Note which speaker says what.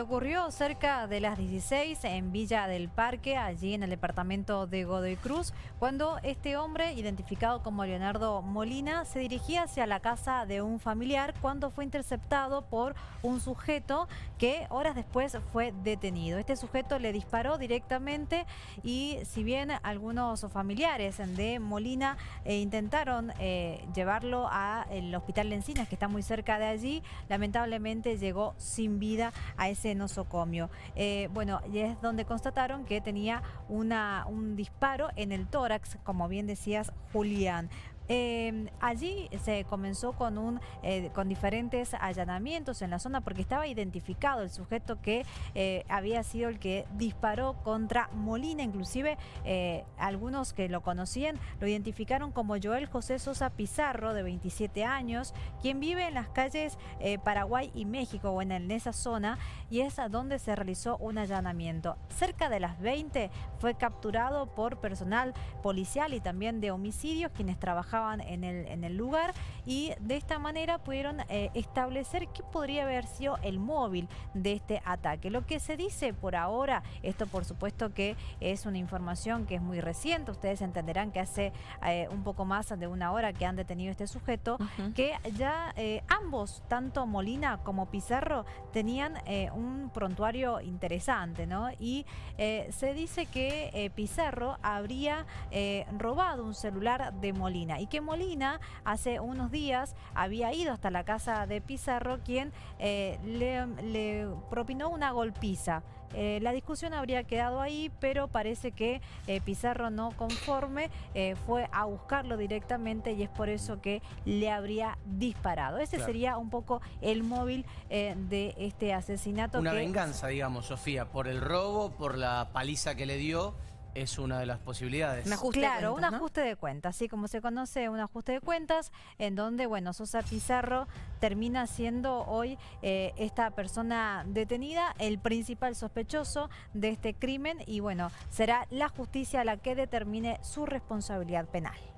Speaker 1: ocurrió cerca de las 16 en Villa del Parque, allí en el departamento de Godoy Cruz, cuando este hombre, identificado como Leonardo Molina, se dirigía hacia la casa de un familiar cuando fue interceptado por un sujeto que horas después fue detenido. Este sujeto le disparó directamente y si bien algunos familiares de Molina eh, intentaron eh, llevarlo al hospital de Encinas, que está muy cerca de allí, lamentablemente llegó sin vida a ese nosocomio. Eh, bueno, y es donde constataron que tenía un disparo en el tórax, como bien decías, Julián. Em, allí se comenzó con, un, eh, con diferentes allanamientos en la zona porque estaba identificado el sujeto que eh, había sido el que disparó contra Molina. Inclusive eh, algunos que lo conocían lo identificaron como Joel José Sosa Pizarro, de 27 años, quien vive en las calles Paraguay y México, o en, esa zona, y es a donde se realizó un allanamiento. Cerca de las 20 fue capturado por personal policial y también de homicidios, quienes trabajaron en el, lugar y de esta manera pudieron eh, establecer qué podría haber sido el móvil de este ataque. Lo que se dice por ahora, esto por supuesto que es una información que es muy reciente, ustedes entenderán que hace eh, un poco más de una hora que han detenido este sujeto, que ya eh, ambos, tanto Molina como Pizarro, tenían un prontuario interesante, ¿no? Y se dice que Pizarro habría robado un celular de Molina y que Molina hace unos días había ido hasta la casa de Pizarro, quien eh, le, propinó una golpiza. Eh, la discusión habría quedado ahí, pero parece que eh, Pizarro no conforme fue a buscarlo directamente y es por eso que le habría disparado. Ese sería un poco el móvil de este asesinato. Una venganza, digamos, Sofía, por el robo, por la paliza que le dio es una de las posibilidades. claro, un ajuste de cuentas, así como se conoce, un ajuste de cuentas, en donde, bueno, Sosa Pizarro termina siendo hoy eh, esta persona detenida, el principal sospechoso de este crimen, y bueno, será la justicia la que determine su responsabilidad penal.